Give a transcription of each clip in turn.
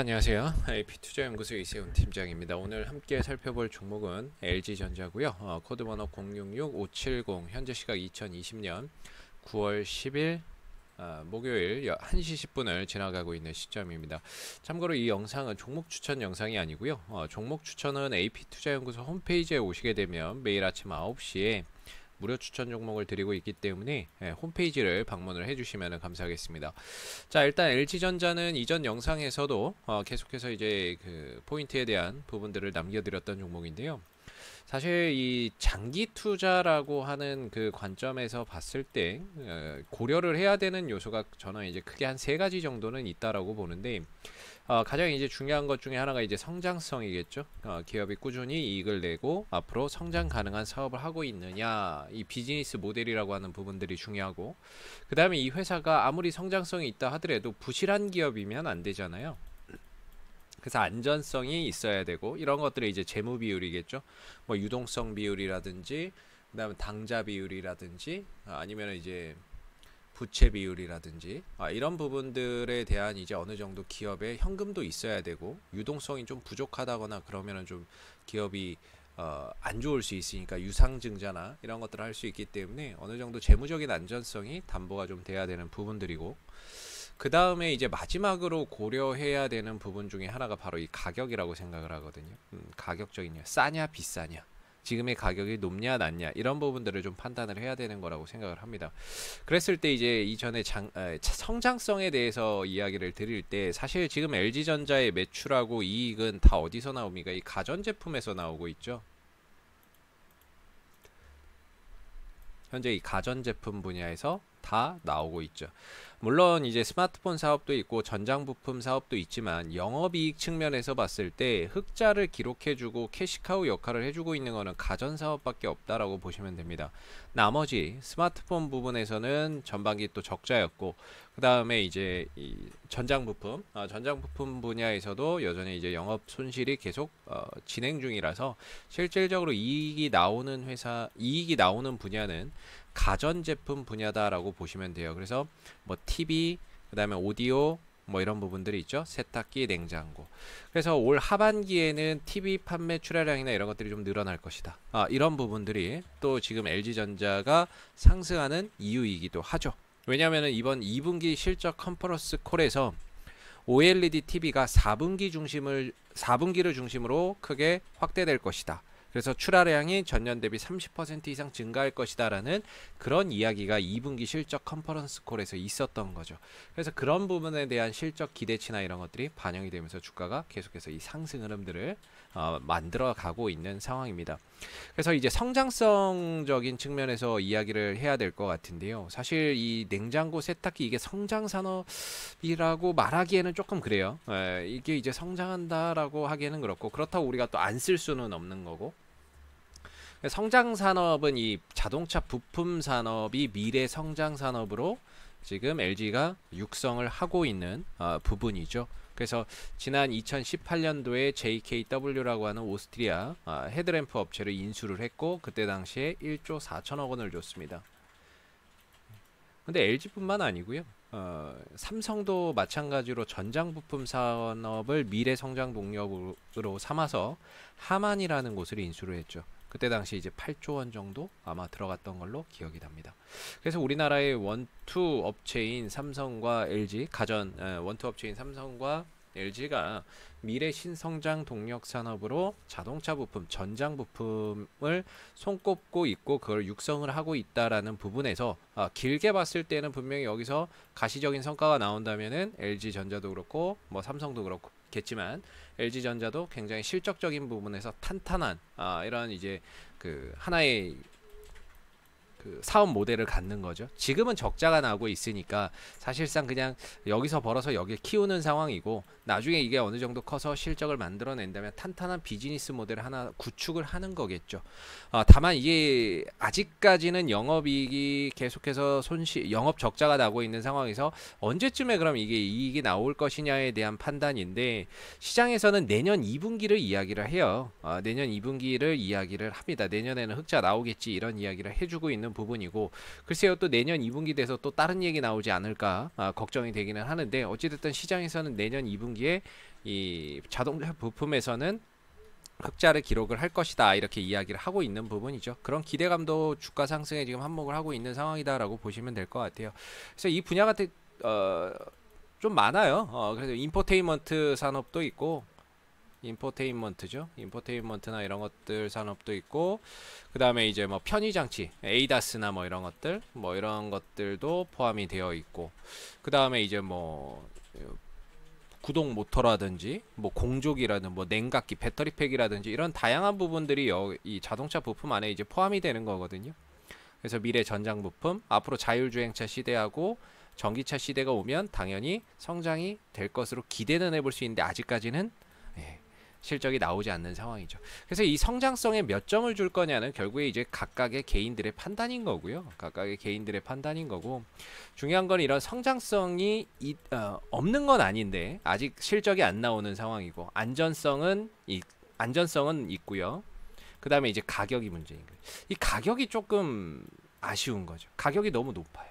안녕하세요. a p 투자연구소 이세훈 팀장입니다. 오늘 함께 살펴볼 종목은 LG전자고요. 어, 코드번호 066570 현재 시각 2020년 9월 10일 어, 목요일 1시 10분을 지나가고 있는 시점입니다. 참고로 이 영상은 종목 추천 영상이 아니고요. 어, 종목 추천은 AP투자연구소 홈페이지에 오시게 되면 매일 아침 9시에 무료 추천 종목을 드리고 있기 때문에 예, 홈페이지를 방문을 해주시면 감사하겠습니다. 자 일단 LG전자는 이전 영상에서도 어, 계속해서 이제 그 포인트에 대한 부분들을 남겨드렸던 종목인데요. 사실 이 장기 투자라고 하는 그 관점에서 봤을 때 어, 고려를 해야 되는 요소가 저는 이제 크게 한 세 가지 정도는 있다라고 보는데 어, 가장 이제 중요한 것 중에 하나가 이제 성장성이겠죠. 어, 기업이 꾸준히 이익을 내고 앞으로 성장 가능한 사업을 하고 있느냐, 이 비즈니스 모델이라고 하는 부분들이 중요하고, 그 다음에 이 회사가 아무리 성장성이 있다 하더라도 부실한 기업이면 안 되잖아요. 그래서 안전성이 있어야 되고 이런 것들이 이제 재무 비율이겠죠. 뭐 유동성 비율이라든지 그다음에 당자 비율이라든지 아, 아니면 이제 부채 비율이라든지 아, 이런 부분들에 대한 이제 어느 정도 기업의 현금도 있어야 되고 유동성이 좀 부족하다거나 그러면은 좀 기업이 어, 안 좋을 수 있으니까 유상증자나 이런 것들을 할 수 있기 때문에 어느 정도 재무적인 안전성이 담보가 좀 돼야 되는 부분들이고 그 다음에 이제 마지막으로 고려해야 되는 부분 중에 하나가 바로 이 가격이라고 생각을 하거든요. 음, 가격적인 요 싸냐 비싸냐 지금의 가격이 높냐 낮냐 이런 부분들을 좀 판단을 해야 되는 거라고 생각을 합니다. 그랬을 때 이제 이전에 장, 아, 성장성에 대해서 이야기를 드릴 때 사실 지금 LG전자의 매출하고 이익은 다 어디서 나옵니까? 이 가전제품에서 나오고 있죠. 현재 이 가전제품 분야에서 다 나오고 있죠. 물론 이제 스마트폰 사업도 있고 전장 부품 사업도 있지만 영업이익 측면에서 봤을 때 흑자를 기록해주고 캐시카우 역할을 해주고 있는 거는 가전 사업밖에 없다라고 보시면 됩니다. 나머지 스마트폰 부분에서는 전반기 또 적자였고 그 다음에 이제 이 전장 부품 아, 전장 부품 분야에서도 여전히 이제 영업 손실이 계속 어, 진행 중이라서 실질적으로 이익이 나오는 회사 이익이 나오는 분야는 가전제품 분야다라고 보시면 돼요. 그래서 뭐 TV, 그 다음에 오디오, 뭐 이런 부분들이 있죠. 세탁기, 냉장고. 그래서 올 하반기에는 TV 판매 출하량이나 이런 것들이 좀 늘어날 것이다. 아, 이런 부분들이 또 지금 LG전자가 상승하는 이유이기도 하죠. 왜냐면은 이번 2분기 실적 컨퍼런스 콜에서 OLED TV가 4분기 중심을 4분기를 중심으로 크게 확대될 것이다. 그래서 출하량이 전년 대비 30% 이상 증가할 것이다라는 그런 이야기가 2분기 실적 컨퍼런스 콜에서 있었던 거죠. 그래서 그런 부분에 대한 실적 기대치나 이런 것들이 반영이 되면서 주가가 계속해서 이 상승 흐름들을 어, 만들어 가고 있는 상황입니다. 그래서 이제 성장성적인 측면에서 이야기를 해야 될 것 같은데요. 사실 이 냉장고 세탁기 이게 성장 산업이라고 말하기에는 조금 그래요. 에, 예, 이게 이제 성장한다라고 하기에는 그렇고 그렇다고 우리가 또 안 쓸 수는 없는 거고 성장 산업은 이 자동차 부품 산업이 미래 성장 산업으로 지금 LG가 육성을 하고 있는 어, 부분이죠. 그래서 지난 2018년도에 JKW라고 하는 오스트리아 어, 헤드램프 업체를 인수를 했고 그때 당시에 1조 4천억 원을 줬습니다. 근데 LG뿐만 아니고요. 어, 삼성도 마찬가지로 전장 부품 산업을 미래 성장 동력으로 삼아서 하만이라는 곳을 인수를 했죠. 그때 당시 이제 8조 원 정도 아마 들어갔던 걸로 기억이 납니다. 그래서 우리나라의 원투 업체인 삼성과 LG 가전 예, 원투 업체인 삼성과 LG가 미래 신성장 동력 산업으로 자동차 부품, 전장 부품을 손꼽고 있고 그걸 육성을 하고 있다라는 부분에서 아, 길게 봤을 때는 분명히 여기서 가시적인 성과가 나온다면은 LG 전자도 그렇고 뭐 삼성도 그렇겠지만 LG전자도 굉장히 실적적인 부분에서 탄탄한 아, 이런 이제 그 하나의 그 사업 모델을 갖는 거죠. 지금은 적자가 나고 있으니까 사실상 그냥 여기서 벌어서 여기 키우는 상황이고 나중에 이게 어느 정도 커서 실적을 만들어낸다면 탄탄한 비즈니스 모델 하나 구축을 하는 거겠죠. 어, 다만 이게 아직까지는 영업이익이 계속해서 손실, 영업 적자가 나고 있는 상황에서 언제쯤에 그럼 이게 이익이 나올 것이냐에 대한 판단인데 시장에서는 내년 2분기를 이야기를 해요. 어, 내년 2분기를 이야기를 합니다. 내년에는 흑자 나오겠지 이런 이야기를 해주고 있는 부분이고 글쎄요 또 내년 2분기 돼서 또 다른 얘기 나오지 않을까 아, 걱정이 되기는 하는데 어찌됐든 시장에서는 내년 2분기에 이 자동차 부품에서는 흑자를 기록을 할 것이다 이렇게 이야기를 하고 있는 부분이죠 그런 기대감도 주가 상승에 지금 한몫을 하고 있는 상황이다 라고 보시면 될 것 같아요 그래서 이 분야 같은 어, 좀 많아요 어, 그래서 인포테인먼트 산업도 있고 인포테인먼트죠. 인포테인먼트나 이런 것들 산업도 있고 그 다음에 이제 뭐 편의장치, 에이다스나 뭐 이런 것들 뭐 이런 것들도 포함이 되어 있고 그 다음에 이제 뭐 구동 모터라든지 뭐 공조기라든지 뭐 냉각기, 배터리팩이라든지 이런 다양한 부분들이 이 자동차 부품 안에 이제 포함이 되는 거거든요. 그래서 미래 전장 부품, 앞으로 자율주행차 시대하고 전기차 시대가 오면 당연히 성장이 될 것으로 기대는 해볼 수 있는데 아직까지는 실적이 나오지 않는 상황이죠. 그래서 이 성장성에 몇 점을 줄 거냐는 결국에 이제 각각의 개인들의 판단인 거고요. 각각의 개인들의 판단인 거고 중요한 건 이런 성장성이 이, 어, 없는 건 아닌데 아직 실적이 안 나오는 상황이고 안전성은 이, 안전성은 있고요. 그 다음에 이제 가격이 문제인 거예요. 이 가격이 조금 아쉬운 거죠. 가격이 너무 높아요.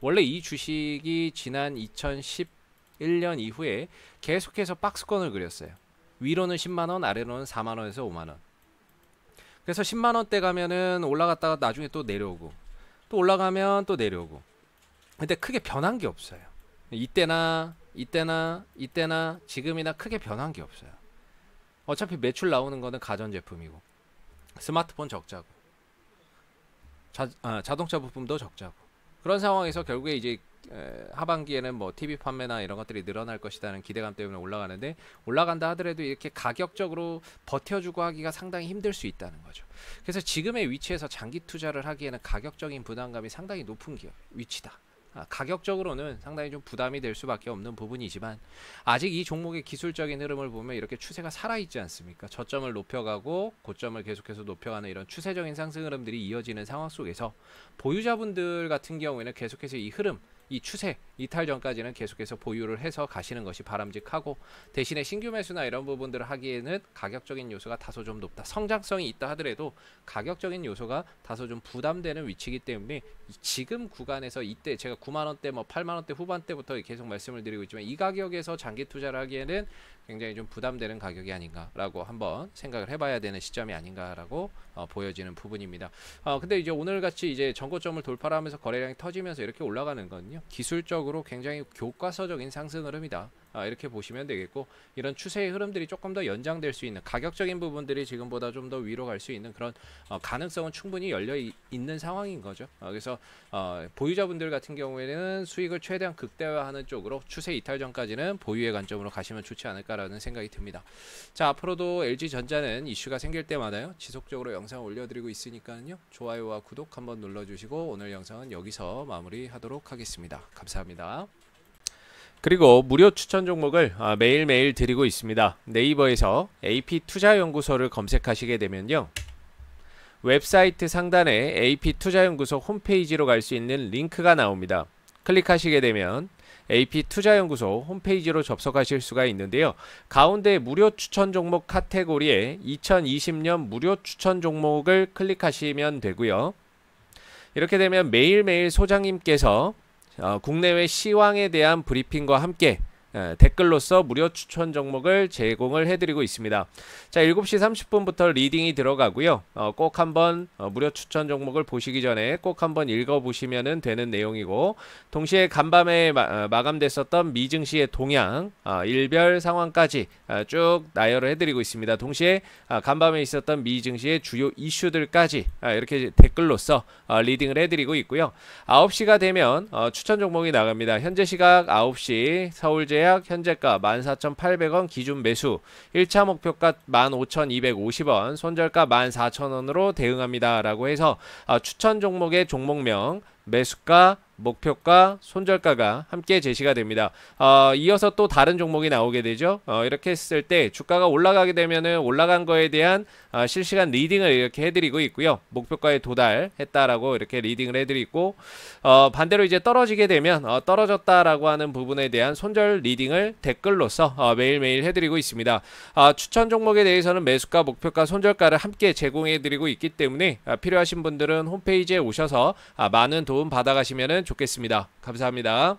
원래 이 주식이 지난 2011년 이후에 계속해서 박스권을 그렸어요. 위로는 10만원 아래로는 4만원에서 5만원 그래서 10만원대 가면은 올라갔다가 나중에 또 내려오고 또 올라가면 또 내려오고 근데 크게 변한 게 없어요 이때나 이때나 이때나 지금이나 크게 변한 게 없어요 어차피 매출 나오는 거는 가전제품이고 스마트폰 적자고 자, 아, 자동차 부품도 적자고 그런 상황에서 결국에 이제 하반기에는 뭐 TV 판매나 이런 것들이 늘어날 것이라는 기대감 때문에 올라가는데 올라간다 하더라도 이렇게 가격적으로 버텨주고 하기가 상당히 힘들 수 있다는 거죠. 그래서 지금의 위치에서 장기 투자를 하기에는 가격적인 부담감이 상당히 높은 기업, 위치다. 아, 가격적으로는 상당히 좀 부담이 될 수밖에 없는 부분이지만 아직 이 종목의 기술적인 흐름을 보면 이렇게 추세가 살아있지 않습니까? 저점을 높여가고 고점을 계속해서 높여가는 이런 추세적인 상승 흐름들이 이어지는 상황 속에서 보유자분들 같은 경우에는 계속해서 이 흐름 이 추세 이탈 전까지는 계속해서 보유를 해서 가시는 것이 바람직하고 대신에 신규 매수나 이런 부분들을 하기에는 가격적인 요소가 다소 좀 높다. 성장성이 있다 하더라도 가격적인 요소가 다소 좀 부담되는 위치이기 때문에 지금 구간에서 이때 제가 9만 원대 뭐 8만 원대 후반대부터 계속 말씀을 드리고 있지만 이 가격에서 장기 투자를 하기에는 굉장히 좀 부담되는 가격이 아닌가라고 한번 생각을 해봐야 되는 시점이 아닌가라고 어, 보여지는 부분입니다. 어, 근데 이제 오늘 같이 이제 전고점을 돌파하면서 거래량이 터지면서 이렇게 올라가는 건요. 기술적으로 굉장히 교과서적인 상승 흐름이다. 아, 이렇게 보시면 되겠고 이런 추세의 흐름들이 조금 더 연장될 수 있는 가격적인 부분들이 지금보다 좀 더 위로 갈 수 있는 그런 어, 가능성은 충분히 열려 있는 상황인 거죠. 어, 그래서 어, 보유자분들 같은 경우에는 수익을 최대한 극대화하는 쪽으로 추세 이탈 전까지는 보유의 관점으로 가시면 좋지 않을까라는 생각이 듭니다. 자 앞으로도 LG 전자는 이슈가 생길 때마다요 지속적으로 영상 올려드리고 있으니까요 좋아요와 구독 한번 눌러주시고 오늘 영상은 여기서 마무리하도록 하겠습니다. 감사합니다. 그리고 무료 추천 종목을 아, 매일매일 드리고 있습니다. 네이버에서 AP투자연구소를 검색하시게 되면요. 웹사이트 상단에 AP투자연구소 홈페이지로 갈 수 있는 링크가 나옵니다. 클릭하시게 되면 AP투자연구소 홈페이지로 접속하실 수가 있는데요. 가운데 무료 추천 종목 카테고리에 2020년 무료 추천 종목을 클릭하시면 되고요. 이렇게 되면 매일매일 소장님께서 어, 국내외 시황에 대한 브리핑과 함께 예, 댓글로서 무료 추천 종목을 제공을 해드리고 있습니다. 자 7시 30분부터 리딩이 들어가고요. 어, 꼭 한번 어, 무료 추천 종목을 보시기 전에 꼭 한번 읽어보시면 되는 내용이고 동시에 간밤에 마, 어, 감됐었던 미증시의 동향 어, 일별 상황까지 어, 쭉 나열을 해드리고 있습니다. 동시에 어, 간밤에 있었던 미증시의 주요 이슈들까지 이렇게 댓글로서 리딩을 해드리고 있고요. 9시가 되면 추천 종목이 나갑니다. 현재 시각 9시 서울제 계약 현재가 14,800원 기준 매수, 1차 목표가 15,250원, 손절가 14,000원으로 대응합니다. 라고 해서 아, 추천 종목의 종목명, 매수가 목표가, 손절가가 함께 제시가 됩니다. 어, 이어서 또 다른 종목이 나오게 되죠. 어, 이렇게 했을 때 주가가 올라가게 되면은 올라간 거에 대한 어, 실시간 리딩을 이렇게 해드리고 있고요. 목표가에 도달했다라고 이렇게 리딩을 해드리고 어, 반대로 이제 떨어지게 되면 어, 떨어졌다라고 하는 부분에 대한 손절 리딩을 댓글로써 어, 매일매일 해드리고 있습니다. 추천 종목에 대해서는 매수가, 목표가, 손절가를 함께 제공해드리고 있기 때문에 필요하신 분들은 홈페이지에 오셔서 아, 많은 도움 받아가시면은 좋겠습니다. 감사합니다.